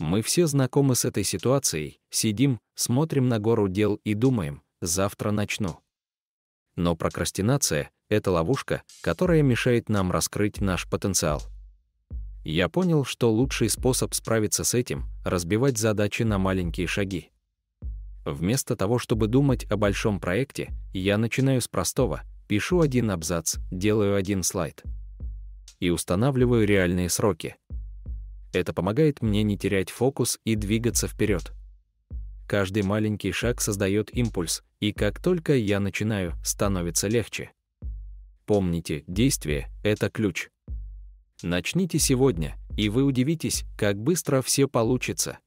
Мы все знакомы с этой ситуацией, сидим, смотрим на гору дел и думаем, завтра начну. Но прокрастинация — это ловушка, которая мешает нам раскрыть наш потенциал. Я понял, что лучший способ справиться с этим — разбивать задачи на маленькие шаги. Вместо того, чтобы думать о большом проекте, я начинаю с простого, пишу один абзац, делаю один слайд. И устанавливаю реальные сроки — это помогает мне не терять фокус и двигаться вперед. Каждый маленький шаг создает импульс, и как только я начинаю, становится легче. Помните, действие – это ключ. Начните сегодня, и вы удивитесь, как быстро все получится.